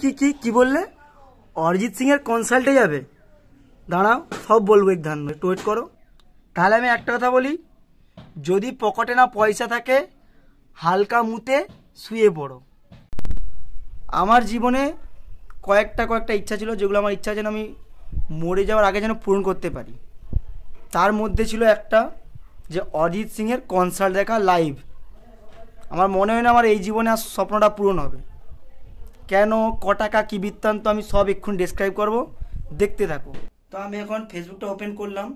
কি কি কি বললে অরিজিৎ সিংয়ের কনসাল্টে যাবে দাঁড়াও সব বলবো এক ধান একটু ওয়েট করো তাহলে আমি একটা কথা বলি যদি পকেটে না পয়সা থাকে হালকা মুতে শুয়ে পড়ো আমার জীবনে কয়েকটা কয়েকটা ইচ্ছা ছিল যেগুলো আমার ইচ্ছা যেন আমি মরে যাওয়ার আগে যেন পূরণ করতে পারি তার মধ্যে ছিল একটা যে অরিজিৎ সিংয়ের কনসার্ট দেখা লাইভ আমার মনে হয় না আমার এই জীবনে আর স্বপ্নটা পূরণ হবে কেন ক টাকা কী বৃত্তান্ত আমি সব এক্ষুন ডিসক্রাইব করব দেখতে থাকো তো আমি এখন ফেসবুকটা ওপেন করলাম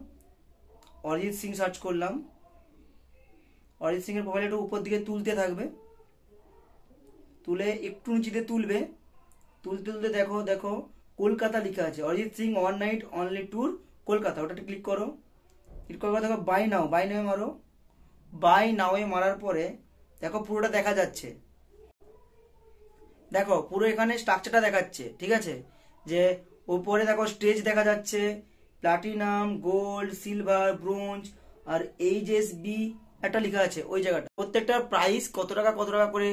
অরিজিৎ সিং সার্চ করলাম অরিজিৎ সিংয়ের প্রোফাইল একটু উপর দিকে তুলতে থাকবে তুলে একটু নিচিতে তুলবে তুলতে তুলতে দেখো দেখো কলকাতা লেখা আছে Arijit Singh one night only tour Kolkata ওটাতে ক্লিক করো ক্লিক করার দেখো বাই নাও বাই নাও মারো বাই নাওয়ে মারার পরে দেখো পুরোটা দেখা যাচ্ছে দেখো পুরো এখানে স্ট্রাকচারটা দেখাচ্ছে ঠিক আছে যে উপরে দেখো স্টেজ দেখা যাচ্ছে প্লাটিনাম গোল্ড সিলভার ব্রোঞ্জ আর এইচ এস বি একটা লেখা আছে ওই জায়গাটা প্রত্যেকটা প্রাইস কত টাকা কত টাকা করে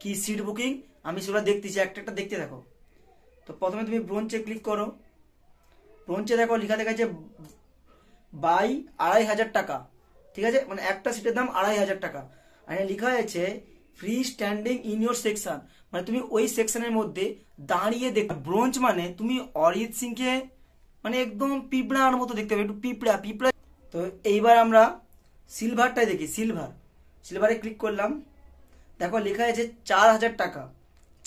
কি সিট বুকিং আমি সেটা দেখতেছি একটা একটা দেখতে দেখো তো প্রথমে তুমি ব্রোঞ্চে ক্লিক করো ব্রোঞ্চে দেখো লেখা দেখাচ্ছে বাই আড়াই হাজার টাকা ঠিক আছে মানে একটা সিটের দাম আড়াই হাজার টাকা আর লেখা আছে free standing in your section মানে তুমি ওই সেকশনের মধ্যে দাঁড়িয়ে দেখ ব্রোঞ্জ মানে তুমি অরিজিৎ সিংকে মানে একদম পিঁপড়ার মতো দেখতে পাবে একটু পিঁপড়া পিঁপড়া তো এইবার আমরা সিলভারটাই দেখি সিলভার সিলভারে ক্লিক করলাম দেখো লেখা আছে চার হাজার টাকা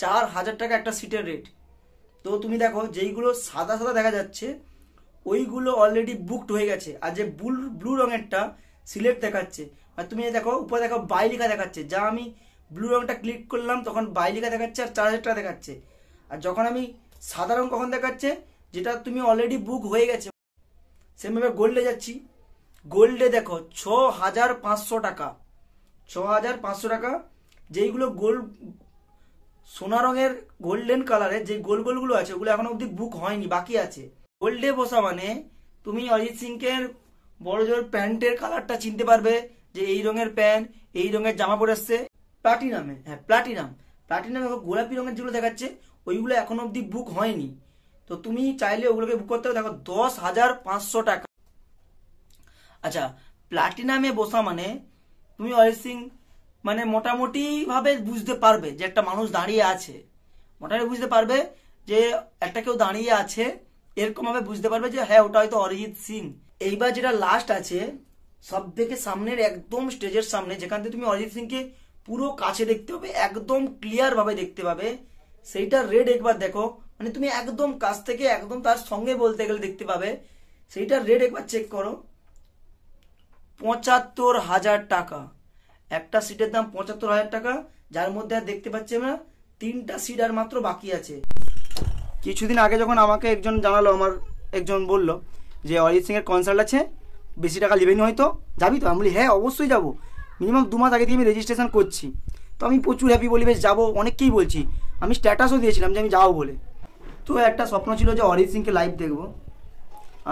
চার হাজার টাকা একটা সিটের রেট তো তুমি দেখো যেইগুলো সাদা সাদা দেখা যাচ্ছে ওইগুলো অলরেডি বুকড হয়ে গেছে আর যে ব্লু ব্লু রঙেরটা সিলেক্ট দেখাচ্ছে আর তুমি দেখো উপরে দেখো বাই লেখা দেখাচ্ছে যা আমি ব্লু রঙটা ক্লিক করলাম তখন বাই লিখা দেখাচ্ছে আর চার হাজার টাকা দেখাচ্ছে আর যখন আমি সাদা রঙ কখন দেখাচ্ছে যেটা তুমি অলরেডি বুক হয়ে গেছে সেমভাবে গোল্ডে যাচ্ছি গোল্ডে দেখো ছ হাজার পাঁচশো টাকা ছ হাজার পাঁচশো টাকা যেইগুলো গোল্ড সোনা রঙের গোল্ডেন কালারের যে গোল গোলগুলো আছে ওগুলো এখন অবধি বুক হয়নি বাকি আছে গোল্ডে বসা মানে তুমি অরিজিৎ এর বড় জোর প্যান্টের কালারটা চিনতে পারবে যে এই রঙের প্যান্ট এই রঙের জামা পরে আসছে প্লাটিনামে হ্যাঁ প্লাটিনাম প্লাটিনামে গোলাপি রঙের যেগুলো দেখাচ্ছে ওইগুলো এখনো অবধি বুক হয়নি তো তুমি চাইলে ওগুলোকে বুক করতে হবে দেখো দশ হাজার পাঁচশো টাকা আচ্ছা প্লাটিনামে বসা মানে তুমি অরিজিৎ সিং মানে মোটামুটিভাবে বুঝতে পারবে যে একটা মানুষ দাঁড়িয়ে আছে মোটামুটি বুঝতে পারবে যে একটা কেউ দাঁড়িয়ে আছে এরকমভাবে বুঝতে পারবে যে হ্যাঁ ওটা হয়তো অরিজিৎ সিং এইবার যেটা লাস্ট আছে সব থেকে সামনের একদম স্টেজের সামনে যেখান থেকে তুমি অরিজিৎ সিংকে পুরো কাছে দেখতে হবে একদম ক্লিয়ারভাবে দেখতে পাবে সেইটা রেড একবার দেখো মানে তুমি একদম কাছ থেকে একদম তার সঙ্গে বলতে গেলে দেখতে পাবে সেইটা রেড একবার চেক করো পঁচাত্তর হাজার টাকা একটা সিটের দাম পঁচাত্তর হাজার টাকা যার মধ্যে আর দেখতে পাচ্ছি আমরা তিনটা সিট আর মাত্র বাকি আছে কিছুদিন আগে যখন আমাকে একজন জানালো আমার একজন বলল যে অরিজিৎ সিংয়ের কনসার্ট আছে বেশি টাকা নেবেন হয়তো যাবি তো আমি বলি হ্যাঁ অবশ্যই যাবো মিনিমাম দু মাস আগে থেকে আমি রেজিস্ট্রেশন করছি তো আমি প্রচুর হ্যাপি বলি বেশ যাবো অনেককেই বলছি আমি স্ট্যাটাসও দিয়েছিলাম যে আমি যাবো বলে তো একটা স্বপ্ন ছিল যে অরিজিৎ সিংকে লাইভ দেখব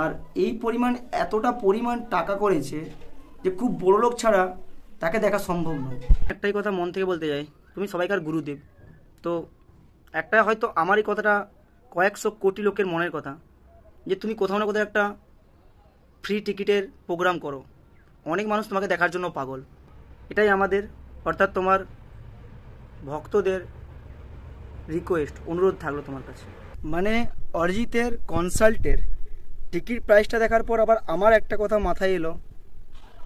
আর এই পরিমাণ এতটা পরিমাণ টাকা করেছে যে খুব বড় লোক ছাড়া তাকে দেখা সম্ভব নয় একটাই কথা মন থেকে বলতে যাই তুমি সবাইকার গুরুদেব তো একটা হয়তো আমার এই কথাটা কয়েকশো কোটি লোকের মনের কথা যে তুমি কোথাও না কোথাও একটা ফ্রি টিকিটের প্রোগ্রাম করো অনেক মানুষ তোমাকে দেখার জন্য পাগল এটাই আমাদের অর্থাৎ তোমার ভক্তদের রিকোয়েস্ট অনুরোধ থাকলো তোমার কাছে মানে অরিজিতের কনসাল্টের টিকিট প্রাইসটা দেখার পর আবার আমার একটা কথা মাথায় এলো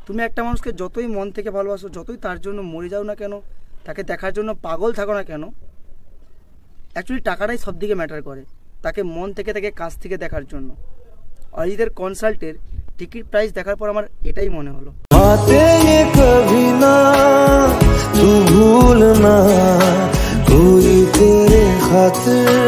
তুমি একটা মানুষকে যতই মন থেকে ভালোবাসো যতই তার জন্য মরে যাও না কেন তাকে দেখার জন্য পাগল থাকো না কেন অ্যাকচুয়ালি টাকাটাই সব দিকে ম্যাটার করে তাকে মন থেকে তাকে কাছ থেকে দেখার জন্য অরিজিতের কনসাল্টের টিকিট প্রাইস দেখার পর আমার এটাই মনে হলো बातें ये कभी ना तू भूलना कोई तेरे खातिर